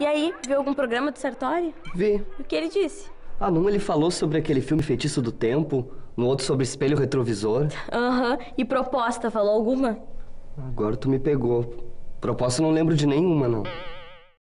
E aí, viu algum programa do Sartori? Vi. o que ele disse? Ah, num ele falou sobre aquele filme Feitiço do Tempo, no outro sobre espelho retrovisor. Aham, uhum. e proposta, falou alguma? Agora tu me pegou. Proposta não lembro de nenhuma, não.